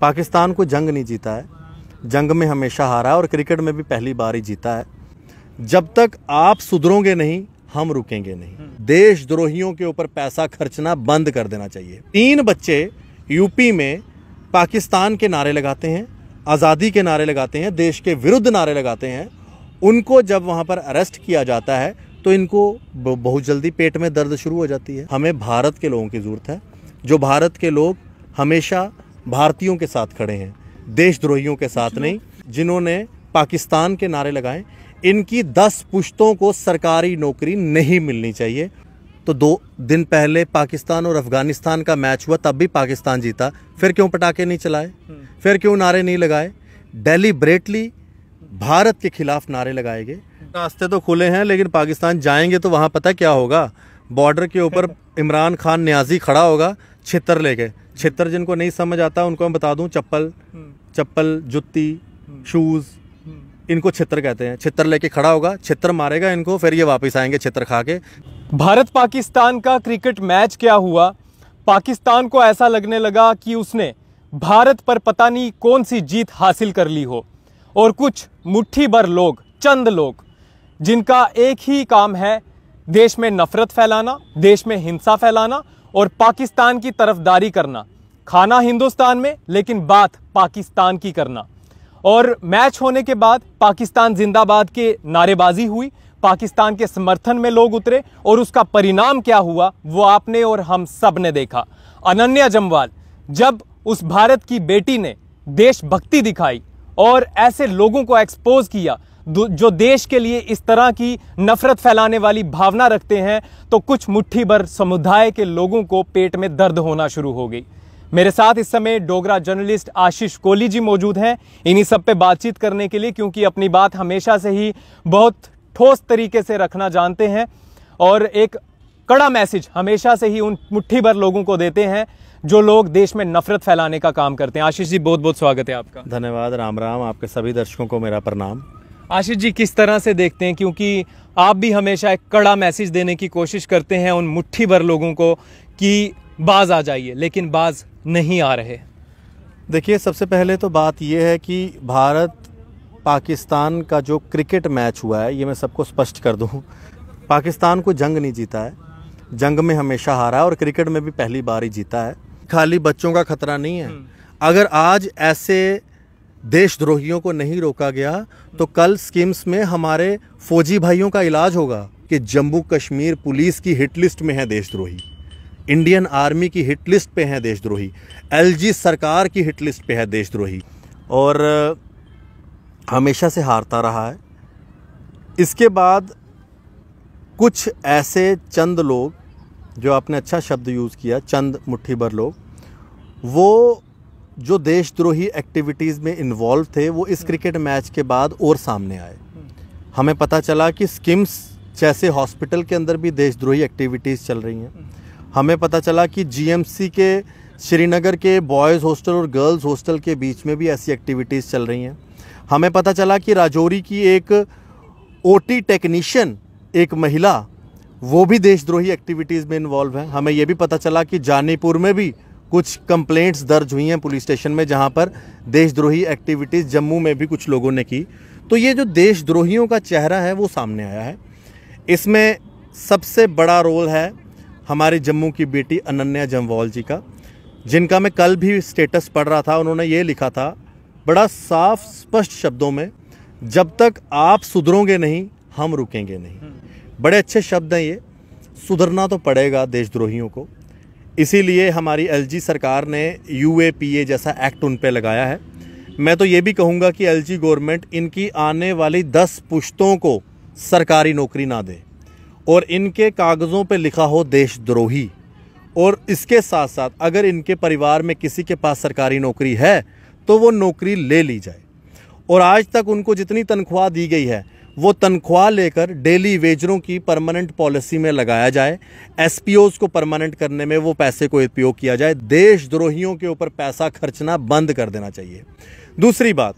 पाकिस्तान को जंग नहीं जीता है जंग में हमेशा हारा है और क्रिकेट में भी पहली बार ही जीता है जब तक आप सुधरोगे नहीं हम रुकेंगे नहीं हम्म। देशद्रोहियों के ऊपर पैसा खर्चना बंद कर देना चाहिए तीन बच्चे यूपी में पाकिस्तान के नारे लगाते हैं आज़ादी के नारे लगाते हैं देश के विरुद्ध नारे लगाते हैं उनको जब वहाँ पर अरेस्ट किया जाता है तो इनको बहुत जल्दी पेट में दर्द शुरू हो जाती है हमें भारत के लोगों की ज़रूरत है जो भारत के लोग हमेशा भारतीयों के साथ खड़े हैं देशद्रोहियों के साथ हाँ। नहीं जिन्होंने पाकिस्तान के नारे लगाए इनकी दस पुश्तों को सरकारी नौकरी नहीं मिलनी चाहिए तो दो दिन पहले पाकिस्तान और अफगानिस्तान का मैच हुआ तब भी पाकिस्तान जीता फिर क्यों पटाखे नहीं चलाए हम्म। फिर क्यों नारे नहीं लगाए डेलीब्रेटली भारत के खिलाफ नारे लगाए गए रास्ते तो खुले हैं लेकिन पाकिस्तान जाएंगे तो वहाँ पता क्या होगा बॉर्डर के ऊपर इमरान खान न्याजी खड़ा होगा छितर ले गए छितर जिनको नहीं समझ आता उनको मैं बता दूं चप्पल हम्म। चप्पल जुत्ती शूज़ हम्म। हम्म। इनको छित्र कहते हैं छित्र लेके खड़ा होगा छित्र मारेगा इनको फिर ये वापस आएंगे छित्र खा के भारत पाकिस्तान का क्रिकेट मैच क्या हुआ पाकिस्तान को ऐसा लगने लगा कि उसने भारत पर पता नहीं कौन सी जीत हासिल कर ली हो और कुछ मुट्ठी भर लोग चंद लोग जिनका एक ही काम है देश में नफरत फैलाना देश में हिंसा फैलाना और पाकिस्तान की तरफदारी करना खाना हिंदुस्तान में लेकिन बात पाकिस्तान की करना और मैच होने के बाद पाकिस्तान जिंदाबाद के नारेबाजी हुई पाकिस्तान के समर्थन में लोग उतरे और उसका परिणाम क्या हुआ वो आपने और हम सब ने देखा अनन्या जमवाल जब उस भारत की बेटी ने देशभक्ति दिखाई और ऐसे लोगों को एक्सपोज किया जो देश के लिए इस तरह की नफरत फैलाने वाली भावना रखते हैं तो कुछ मुट्ठी भर समुदाय के लोगों को पेट में दर्द होना शुरू हो गई मेरे साथ इस समय डोगरा जर्नलिस्ट आशीष कोहली जी मौजूद हैं इन्हीं सब पे बातचीत करने के लिए क्योंकि अपनी बात हमेशा से ही बहुत ठोस तरीके से रखना जानते हैं और एक कड़ा मैसेज हमेशा से ही उन मुट्ठी भर लोगों को देते हैं जो लोग देश में नफरत फैलाने का काम करते हैं आशीष जी बहुत बहुत स्वागत है आपका धन्यवाद राम राम आपके सभी दर्शकों को मेरा प्रणाम आशीष जी किस तरह से देखते हैं क्योंकि आप भी हमेशा एक कड़ा मैसेज देने की कोशिश करते हैं उन मुट्ठी भर लोगों को कि बाज आ जाइए लेकिन बाज नहीं आ रहे देखिए सबसे पहले तो बात यह है कि भारत पाकिस्तान का जो क्रिकेट मैच हुआ है ये मैं सबको स्पष्ट कर दूँ पाकिस्तान को जंग नहीं जीता है जंग में हमेशा हारा है और क्रिकेट में भी पहली बार ही जीता है खाली बच्चों का खतरा नहीं है हम्म। अगर आज ऐसे देशद्रोहियों को नहीं रोका गया तो कल स्कीम्स में हमारे फौजी भाइयों का इलाज होगा कि जम्मू कश्मीर पुलिस की हिट लिस्ट में है देशद्रोही इंडियन आर्मी की हिट लिस्ट पे है देशद्रोही एलजी सरकार की हिट लिस्ट पे है देशद्रोही और हमेशा से हारता रहा है इसके बाद कुछ ऐसे चंद लोग जो आपने अच्छा शब्द यूज़ किया चंद मुट्ठी भर लोग वो जो देशद्रोही एक्टिविटीज़ में इन्वॉल्व थे वो इस क्रिकेट हम्म। मैच के बाद और सामने आए हम्म। हमें पता चला कि स्किम्स जैसे हॉस्पिटल के अंदर भी देशद्रोही एक्टिविटीज़ चल रही हैं हम्म। हमें पता चला कि जीएमसी के श्रीनगर के बॉयज़ हॉस्टल और गर्ल्स हॉस्टल के बीच में भी ऐसी एक्टिविटीज़ चल रही हैं हमें पता चला कि राजौरी की एक ओटी टेक्नीशियन एक महिला वो भी देशद्रोही एक्टिविटीज़ में इन्वॉल्व है हमें यह भी पता चला कि जानीपुर में भी कुछ कंप्लेंट्स दर्ज हुई हैं पुलिस स्टेशन में जहां पर देशद्रोही एक्टिविटीज़ जम्मू में भी कुछ लोगों ने की तो ये जो देशद्रोहियों का चेहरा है वो सामने आया है इसमें सबसे बड़ा रोल है हमारे जम्मू की बेटी अनन्या जम्वाल जी का जिनका मैं कल भी स्टेटस पढ़ रहा था उन्होंने ये लिखा था बड़ा साफ स्पष्ट शब्दों में जब तक आप सुधरोगे नहीं हम रुकेंगे नहीं बड़े अच्छे शब्द हैं ये सुधरना तो पड़ेगा देशद्रोहियों को इसीलिए हमारी एलजी सरकार ने यूएपीए जैसा एक्ट उन पर लगाया है मैं तो ये भी कहूँगा कि एलजी गवर्नमेंट इनकी आने वाली दस पुश्तों को सरकारी नौकरी ना दे और इनके कागज़ों पे लिखा हो देशद्रोही और इसके साथ साथ अगर इनके परिवार में किसी के पास सरकारी नौकरी है तो वो नौकरी ले ली जाए और आज तक उनको जितनी तनख्वाह दी गई है वो तनख्वाह लेकर डेली वेजरों की परमानेंट पॉलिसी में लगाया जाए एस को परमानेंट करने में वो पैसे को उपयोग किया जाए देशद्रोहियों के ऊपर पैसा खर्चना बंद कर देना चाहिए दूसरी बात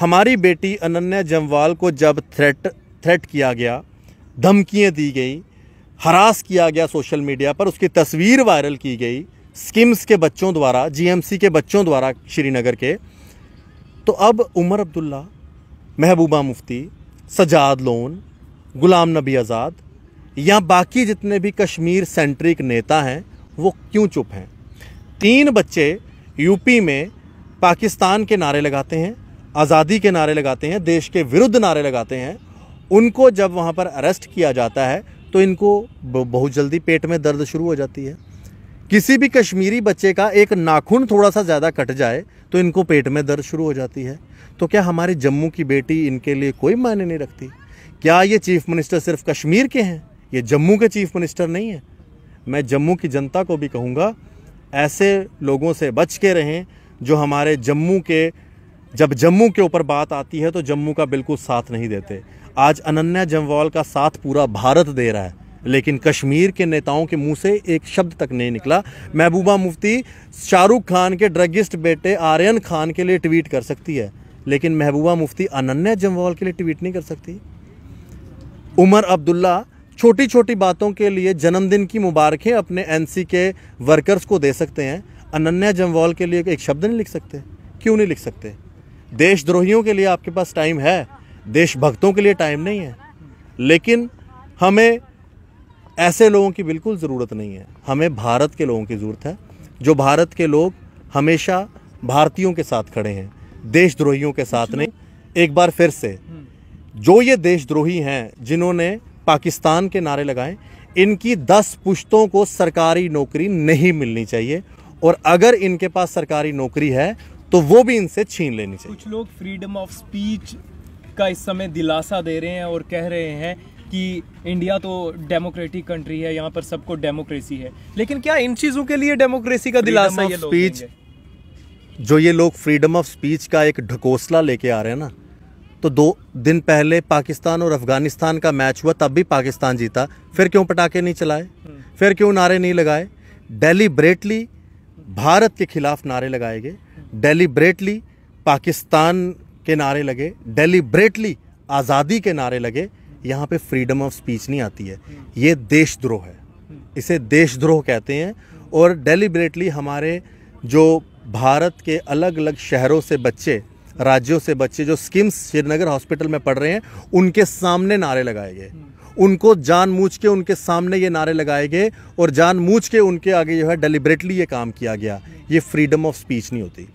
हमारी बेटी अनन्या जमवाल को जब थ्रेट थ्रेट किया गया धमकियाँ दी गई हरास किया गया सोशल मीडिया पर उसकी तस्वीर वायरल की गई स्किम्स के बच्चों द्वारा जीएमसी के बच्चों द्वारा श्रीनगर के तो अब उमर अब्दुल्ला महबूबा मुफ्ती सजाद लोन गुलाम नबी आज़ाद या बाकी जितने भी कश्मीर सेंट्रिक नेता हैं वो क्यों चुप हैं तीन बच्चे यूपी में पाकिस्तान के नारे लगाते हैं आज़ादी के नारे लगाते हैं देश के विरुद्ध नारे लगाते हैं उनको जब वहाँ पर अरेस्ट किया जाता है तो इनको बहुत जल्दी पेट में दर्द शुरू हो जाती है किसी भी कश्मीरी बच्चे का एक नाखून थोड़ा सा ज़्यादा कट जाए तो इनको पेट में दर्द शुरू हो जाती है तो क्या हमारे जम्मू की बेटी इनके लिए कोई मायने नहीं रखती क्या ये चीफ मिनिस्टर सिर्फ कश्मीर के हैं ये जम्मू के चीफ मिनिस्टर नहीं है मैं जम्मू की जनता को भी कहूँगा ऐसे लोगों से बच के रहें जो हमारे जम्मू के जब जम्मू के ऊपर बात आती है तो जम्मू का बिल्कुल साथ नहीं देते आज अनन्या जम्वाल का साथ पूरा भारत दे रहा है लेकिन कश्मीर के नेताओं के मुंह से एक शब्द तक नहीं निकला महबूबा मुफ्ती शाहरुख खान के ड्रगिस्ट बेटे आर्यन खान के लिए ट्वीट कर सकती है लेकिन महबूबा मुफ्ती अनन्या जमवाल के लिए ट्वीट नहीं कर सकती उमर अब्दुल्ला छोटी छोटी बातों के लिए जन्मदिन की मुबारकें अपने एन के वर्कर्स को दे सकते हैं अनन्या जमवाल के लिए एक शब्द नहीं लिख सकते क्यों नहीं लिख सकते देशद्रोहियों के लिए आपके पास टाइम है देशभक्तों के लिए टाइम नहीं है लेकिन हमें ऐसे लोगों की बिल्कुल ज़रूरत नहीं है हमें भारत के लोगों की ज़रूरत है जो भारत के लोग हमेशा भारतीयों के साथ खड़े हैं देशद्रोहियों के साथ नहीं एक बार फिर से जो ये देशद्रोही हैं जिन्होंने पाकिस्तान के नारे लगाए इनकी दस पुश्तों को सरकारी नौकरी नहीं मिलनी चाहिए और अगर इनके पास सरकारी नौकरी है तो वो भी इनसे छीन लेनी चाहिए कुछ लोग फ्रीडम ऑफ स्पीच का इस समय दिलासा दे रहे हैं और कह रहे हैं कि इंडिया तो डेमोक्रेटिक कंट्री है यहाँ पर सबको डेमोक्रेसी है लेकिन क्या इन चीज़ों के लिए डेमोक्रेसी का दिलासा ये स्पीच जो ये लोग फ्रीडम ऑफ स्पीच का एक ढकोसला लेके आ रहे हैं ना तो दो दिन पहले पाकिस्तान और अफगानिस्तान का मैच हुआ तब भी पाकिस्तान जीता फिर क्यों पटाखे नहीं चलाए हम्म। फिर क्यों नारे नहीं लगाए डेलीब्रेटली भारत के खिलाफ नारे लगाए गए डेलीब्रेटली पाकिस्तान के नारे लगे डेलीब्रेटली आज़ादी के नारे लगे यहाँ पे फ्रीडम ऑफ स्पीच नहीं आती है ये देशद्रोह है इसे देशद्रोह कहते हैं और डेलीबरेटली हमारे जो भारत के अलग अलग शहरों से बच्चे राज्यों से बच्चे जो स्किम्स श्रीनगर हॉस्पिटल में पढ़ रहे हैं उनके सामने नारे लगाए गए उनको जानबूझ के उनके सामने ये नारे लगाए गए और जानबूझ के उनके आगे जो है डेलीबरेटली ये काम किया गया ये फ्रीडम ऑफ स्पीच नहीं होती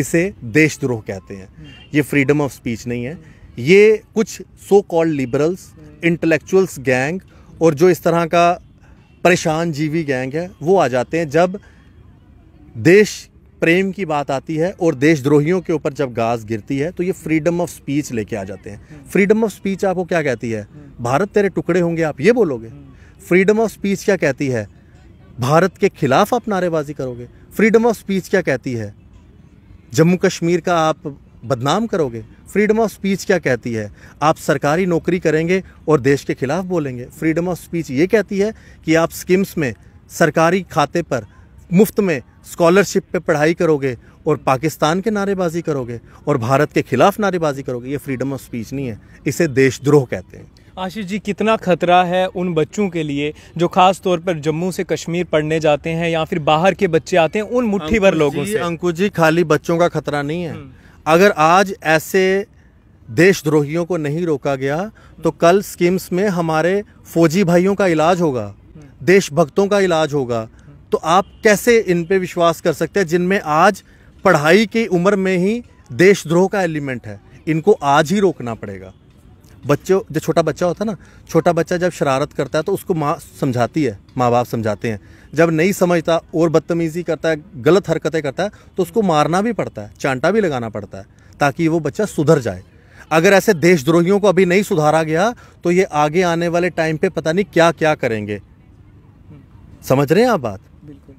इसे देशद्रोह कहते हैं ये फ्रीडम ऑफ स्पीच नहीं है ये कुछ so called liberals intellectuals gang और जो इस तरह का परेशान जीवी गैंग है वो आ जाते हैं जब देश प्रेम की बात आती है और देशद्रोहियों के ऊपर जब गाज गिरती है तो ये फ्रीडम ऑफ स्पीच लेके आ जाते हैं फ्रीडम ऑफ स्पीच आपको क्या कहती है हम्म। भारत तेरे टुकड़े होंगे आप ये बोलोगे फ्रीडम ऑफ स्पीच क्या कहती है भारत के खिलाफ आप नारेबाजी करोगे फ्रीडम ऑफ स्पीच क्या कहती है जम्मू कश्मीर का आप बदनाम करोगे फ्रीडम ऑफ स्पीच क्या कहती है आप सरकारी नौकरी करेंगे और देश के खिलाफ बोलेंगे फ्रीडम ऑफ स्पीच ये कहती है कि आप स्कीम्स में सरकारी खाते पर मुफ्त में स्कॉलरशिप पे पढ़ाई करोगे और पाकिस्तान के नारेबाजी करोगे और भारत के खिलाफ नारेबाजी करोगे ये फ्रीडम ऑफ स्पीच नहीं है इसे देशद्रोह कहते हैं आशीष जी कितना खतरा है उन बच्चों के लिए जो खास तौर पर जम्मू से कश्मीर पढ़ने जाते हैं या फिर बाहर के बच्चे आते हैं उन मुट्ठी भर लोगों से अंकुश जी खाली बच्चों का खतरा नहीं है हम्म। अगर आज ऐसे देशद्रोहियों को नहीं रोका गया तो कल स्कीम्स में हमारे फौजी भाइयों का इलाज होगा देशभक्तों का इलाज होगा तो आप कैसे इन पे विश्वास कर सकते हैं जिनमें आज पढ़ाई की उम्र में ही देशद्रोह का एलिमेंट है इनको आज ही रोकना पड़ेगा बच्चों जो छोटा बच्चा होता है ना छोटा बच्चा जब शरारत करता है तो उसको माँ समझाती है माँ बाप समझाते हैं जब नहीं समझता और बदतमीज़ी करता है गलत हरकतें करता है तो उसको मारना भी पड़ता है चांटा भी लगाना पड़ता है ताकि वो बच्चा सुधर जाए अगर ऐसे देशद्रोहियों को अभी नहीं सुधारा गया तो ये आगे आने वाले टाइम पे पता नहीं क्या क्या करेंगे समझ रहे हैं आप बात बिल्कुल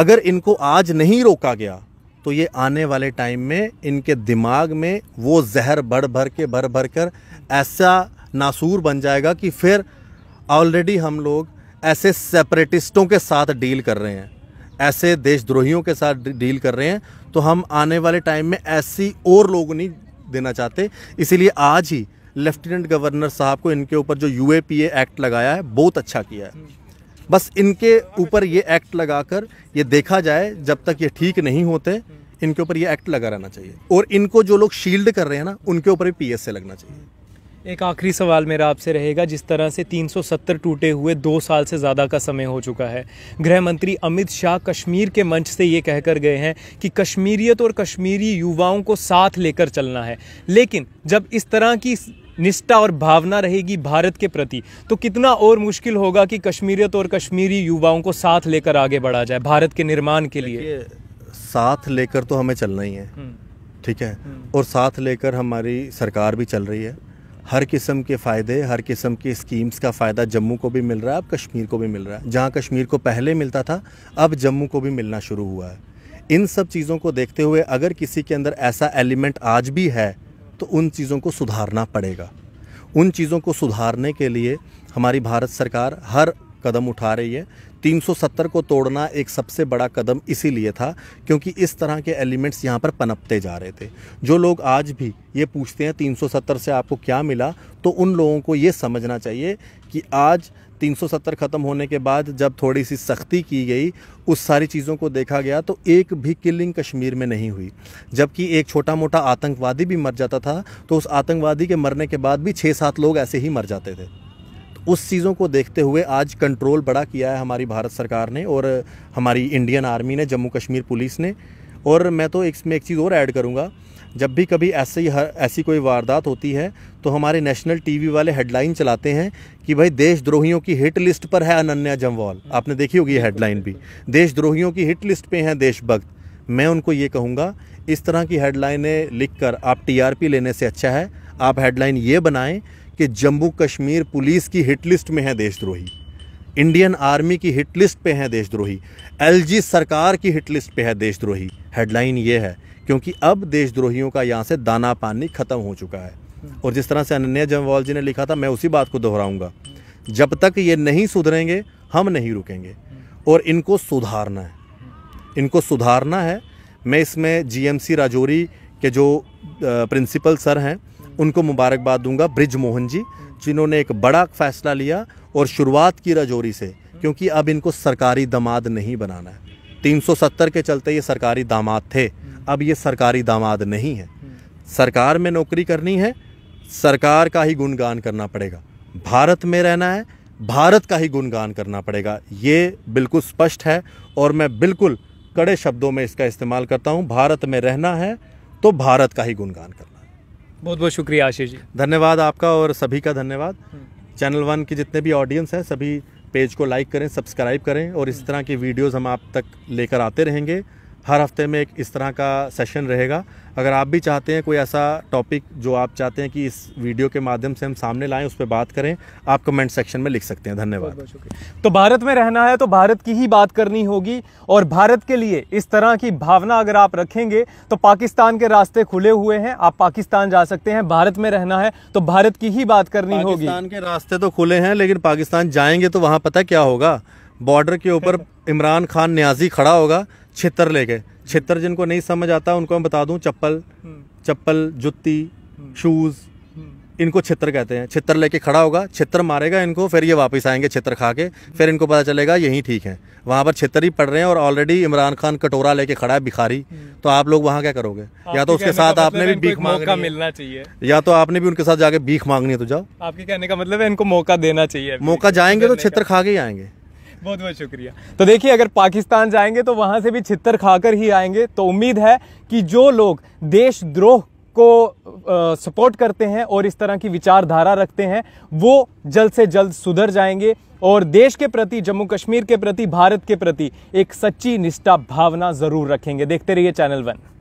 अगर इनको आज नहीं रोका गया तो ये आने वाले टाइम में इनके दिमाग में वो जहर भर भर के भर भर कर ऐसा नासूर बन जाएगा कि फिर ऑलरेडी हम लोग ऐसे सेपरेटिस्टों के साथ डील कर रहे हैं ऐसे देशद्रोहियों के साथ डील कर रहे हैं तो हम आने वाले टाइम में ऐसी और लोग नहीं देना चाहते इसीलिए आज ही लेफ्टिनेंट गवर्नर साहब को इनके ऊपर जो यू एक्ट लगाया है बहुत अच्छा किया है बस इनके ऊपर ये एक्ट लगाकर ये देखा जाए जब तक ये ठीक नहीं होते इनके ऊपर ये एक्ट लगा रहना चाहिए और इनको जो लोग शील्ड कर रहे हैं ना उनके ऊपर भी पी लगना चाहिए एक आखिरी सवाल मेरा आपसे रहेगा जिस तरह से 370 टूटे हुए दो साल से ज़्यादा का समय हो चुका है गृह मंत्री अमित शाह कश्मीर के मंच से ये कहकर गए हैं कि कश्मीरियत और कश्मीरी युवाओं को साथ लेकर चलना है लेकिन जब इस तरह की निष्ठा और भावना रहेगी भारत के प्रति तो कितना और मुश्किल होगा कि कश्मीरियत और कश्मीरी युवाओं को साथ लेकर आगे बढ़ा जाए भारत के निर्माण के लिए साथ लेकर तो हमें चलना ही है हम्म। ठीक है हम्म। और साथ लेकर हमारी सरकार भी चल रही है हर किस्म के फ़ायदे हर किस्म की स्कीम्स का फ़ायदा जम्मू को भी मिल रहा है अब कश्मीर को भी मिल रहा है जहाँ कश्मीर को पहले मिलता था अब जम्मू को भी मिलना शुरू हुआ है इन सब चीज़ों को देखते हुए अगर किसी के अंदर ऐसा एलिमेंट आज भी है तो उन चीज़ों को सुधारना पड़ेगा उन चीज़ों को सुधारने के लिए हमारी भारत सरकार हर कदम उठा रही है 370 को तोड़ना एक सबसे बड़ा कदम इसीलिए था क्योंकि इस तरह के एलिमेंट्स यहाँ पर पनपते जा रहे थे जो लोग आज भी ये पूछते हैं 370 से आपको क्या मिला तो उन लोगों को ये समझना चाहिए कि आज 370 ख़त्म होने के बाद जब थोड़ी सी सख्ती की गई उस सारी चीज़ों को देखा गया तो एक भी किलिंग कश्मीर में नहीं हुई जबकि एक छोटा मोटा आतंकवादी भी मर जाता था तो उस आतंकवादी के मरने के बाद भी छः सात लोग ऐसे ही मर जाते थे उस चीज़ों को देखते हुए आज कंट्रोल बड़ा किया है हमारी भारत सरकार ने और हमारी इंडियन आर्मी ने जम्मू कश्मीर पुलिस ने और मैं तो इसमें एक चीज़ और ऐड करूँगा जब भी कभी ऐसे हर, ऐसी कोई वारदात होती है तो हमारे नेशनल टीवी वाले हेडलाइन चलाते हैं कि भाई देशद्रोहियों की हिट लिस्ट पर है अनन्या जमवाल आपने देखी होगी ये हेडलाइन भी देशद्रोहियों की हिट लिस्ट पे हैं देशभक्त मैं उनको ये कहूँगा इस तरह की हेडलाइनें लिखकर आप टीआरपी लेने से अच्छा है आप हेडलाइन ये बनाएं कि जम्मू कश्मीर पुलिस की हिट लिस्ट में है देशद्रोही इंडियन आर्मी की हिट लिस्ट पे है देशद्रोही एलजी सरकार की हिट लिस्ट पे है देशद्रोही हेडलाइन ये है क्योंकि अब देशद्रोहियों का यहाँ से दाना पानी ख़त्म हो चुका है और जिस तरह से अनन्या जमवाल जी ने लिखा था मैं उसी बात को दोहराऊंगा जब तक ये नहीं सुधरेंगे हम नहीं रुकेंगे और इनको सुधारना है इनको सुधारना है मैं इसमें जीएमसी राजौरी के जो प्रिंसिपल सर हैं उनको मुबारकबाद दूंगा ब्रिज मोहन जी जिन्होंने एक बड़ा फैसला लिया और शुरुआत की रजौरी से क्योंकि अब इनको सरकारी दामाद नहीं बनाना है 370 के चलते ये सरकारी दामाद थे अब ये सरकारी दामाद नहीं है सरकार में नौकरी करनी है सरकार का ही गुणगान करना पड़ेगा भारत में रहना है भारत का ही गुणगान करना पड़ेगा ये बिल्कुल स्पष्ट है और मैं बिल्कुल कड़े शब्दों में इसका इस्तेमाल करता हूँ भारत में रहना है तो भारत का ही गुणगान करना बहुत बहुत शुक्रिया आशीष जी धन्यवाद आपका और सभी का धन्यवाद चैनल वन के जितने भी ऑडियंस हैं सभी पेज को लाइक करें सब्सक्राइब करें और इस हम्म। तरह की वीडियोज़ हम आप तक लेकर आते रहेंगे हर हफ्ते में एक इस तरह का सेशन रहेगा अगर आप भी चाहते हैं कोई ऐसा टॉपिक जो आप चाहते हैं कि इस वीडियो के माध्यम से हम सामने लाएं उस पर बात करें आप कमेंट सेक्शन में लिख सकते हैं धन्यवाद तो भारत में रहना है तो भारत की ही बात करनी होगी और भारत के लिए इस तरह की भावना अगर आप रखेंगे तो पाकिस्तान के रास्ते खुले हुए हैं आप पाकिस्तान जा सकते हैं भारत में रहना है तो भारत की ही बात करनी होगी पाकिस्तान के रास्ते तो खुले हैं लेकिन पाकिस्तान जाएंगे तो वहाँ पता क्या होगा बॉर्डर के ऊपर इमरान खान न्याजी खड़ा होगा छितर ले गए छितर जिनको नहीं समझ आता उनको मैं बता दूं चप्पल हम्म। चप्पल जुत्ती शूज़ हम्म। हम्म। इनको छित्र कहते हैं छित्र लेके खड़ा होगा छित्र मारेगा इनको फिर ये वापस आएंगे छित्र खा के फिर इनको पता चलेगा यही ठीक है वहाँ पर छित्र ही पड़ रहे हैं और ऑलरेडी इमरान खान कटोरा लेके खड़ा है भिखारी तो आप लोग वहाँ क्या करोगे या तो उसके साथ आपने मतलब भी भीख मौका मिलना चाहिए या तो आपने भी उनके साथ जाके भीख मांगनी है तो जाओ आपके कहने का मतलब है इनको मौका देना चाहिए मौका जाएंगे तो छित्र खा के ही आएंगे बहुत बहुत शुक्रिया तो देखिए अगर पाकिस्तान जाएंगे तो वहाँ से भी छितर खाकर ही आएंगे तो उम्मीद है कि जो लोग देशद्रोह को सपोर्ट करते हैं और इस तरह की विचारधारा रखते हैं वो जल्द से जल्द सुधर जाएंगे और देश के प्रति जम्मू कश्मीर के प्रति भारत के प्रति एक सच्ची निष्ठा भावना ज़रूर रखेंगे देखते रहिए चैनल वन